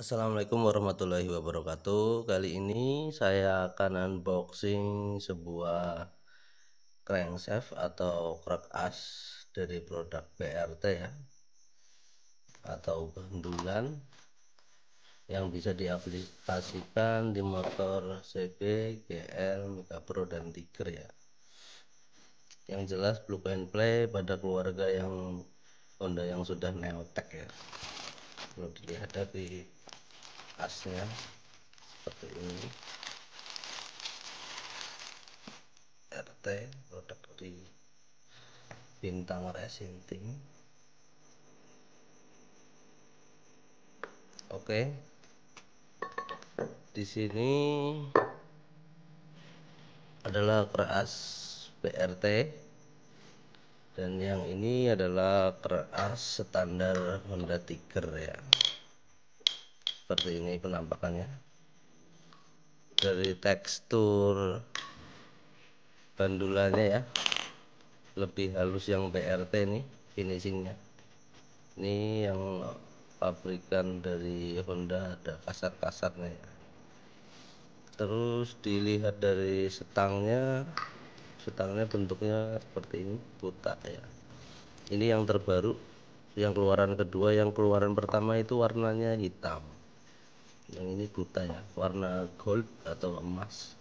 Assalamualaikum warahmatullahi wabarakatuh. Kali ini saya akan unboxing sebuah crankshaft atau crack as dari produk BRT ya. Atau gandulan yang bisa diaplikasikan di motor CB, GL, Mega Pro dan Tiger ya. Yang jelas blue and play pada keluarga yang Honda yang sudah neotek ya. Perlu dilihat dari asnya seperti ini RT produk di bintang resinting oke di sini adalah keras BRT dan yang ini adalah keras standar Honda Tiger ya seperti ini penampakannya dari tekstur bandulannya ya lebih halus yang BRT nih finishingnya ini yang pabrikan dari Honda ada kasar-kasarnya ya. terus dilihat dari setangnya setangnya bentuknya seperti ini buta ya ini yang terbaru yang keluaran kedua yang keluaran pertama itu warnanya hitam yang ini buta ya warna gold atau emas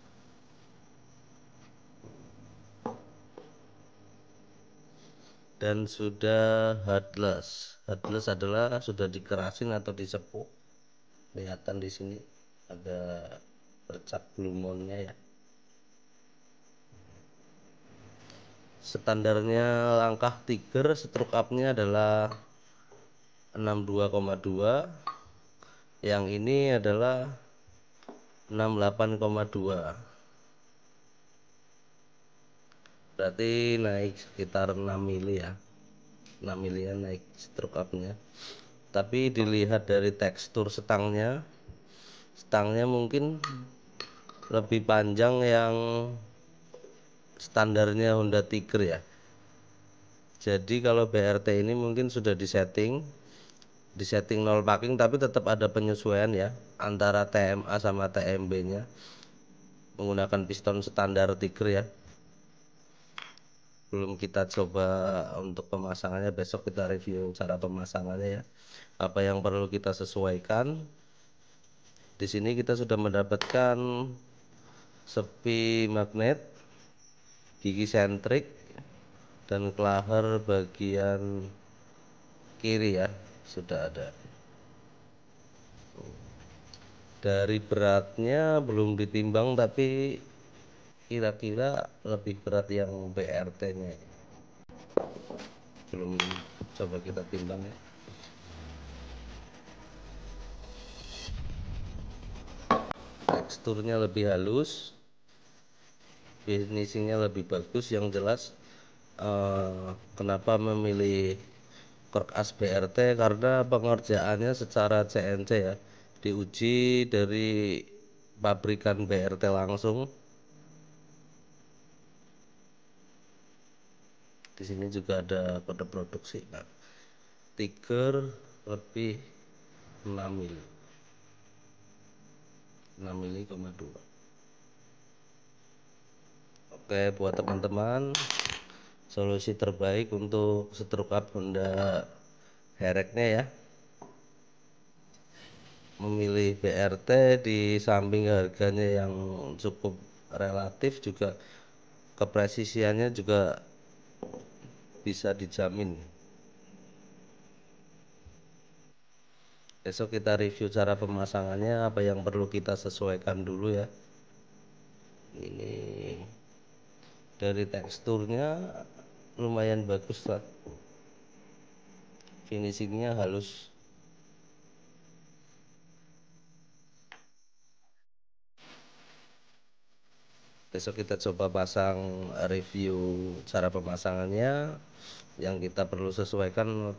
dan sudah headless headless adalah sudah dikerasin atau disepuh kelihatan di sini ada bercak lumonnya ya standarnya langkah tiger stroke up nya adalah 62,2 yang ini adalah 68,2 berarti naik sekitar 6 mili ya 6 milian naik stroke upnya tapi dilihat dari tekstur setangnya, setangnya mungkin lebih panjang yang standarnya Honda Tiger ya jadi kalau BRT ini mungkin sudah disetting di setting nol parking tapi tetap ada penyesuaian ya antara TMA sama TMB nya menggunakan piston standar Tiger ya belum kita coba untuk pemasangannya besok kita review cara pemasangannya ya apa yang perlu kita sesuaikan di sini kita sudah mendapatkan sepi magnet gigi sentrik dan klaher bagian kiri ya sudah ada dari beratnya belum ditimbang tapi kira-kira lebih berat yang BRT nya belum coba kita timbang ya teksturnya lebih halus finishingnya lebih bagus yang jelas uh, kenapa memilih Kerkas BRT karena pengerjaannya secara CNC ya diuji dari pabrikan BRT langsung di sini juga ada kode produksi nah, tiger lebih 6 mili 6 mili, 2 oke buat teman-teman solusi terbaik untuk stroke up Honda hereknya ya memilih BRT di samping harganya yang cukup relatif juga kepresisiannya juga bisa dijamin besok kita review cara pemasangannya apa yang perlu kita sesuaikan dulu ya ini dari teksturnya lumayan bagus lah finishingnya halus besok kita coba pasang review cara pemasangannya yang kita perlu sesuaikan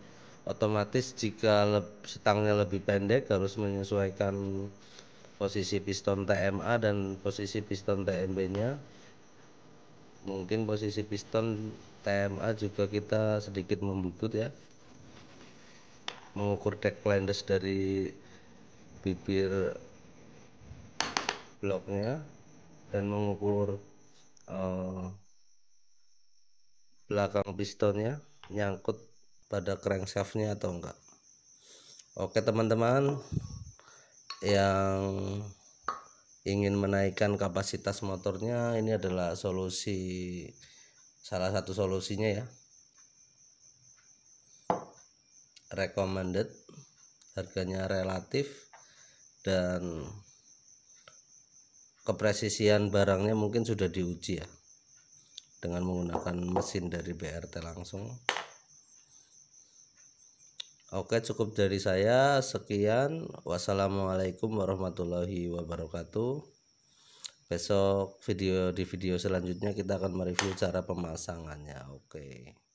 otomatis jika setangnya lebih pendek harus menyesuaikan posisi piston TMA dan posisi piston TMB nya mungkin posisi piston TMA ah, juga kita sedikit membutut ya mengukur decklanders dari bibir bloknya dan mengukur uh, belakang pistonnya nyangkut pada crankshaftnya atau enggak oke teman-teman yang ingin menaikkan kapasitas motornya ini adalah solusi salah satu solusinya ya recommended harganya relatif dan kepresisian barangnya mungkin sudah diuji ya dengan menggunakan mesin dari BRT langsung Oke cukup dari saya sekian wassalamualaikum warahmatullahi wabarakatuh besok video di video selanjutnya kita akan mereview cara pemasangannya oke okay.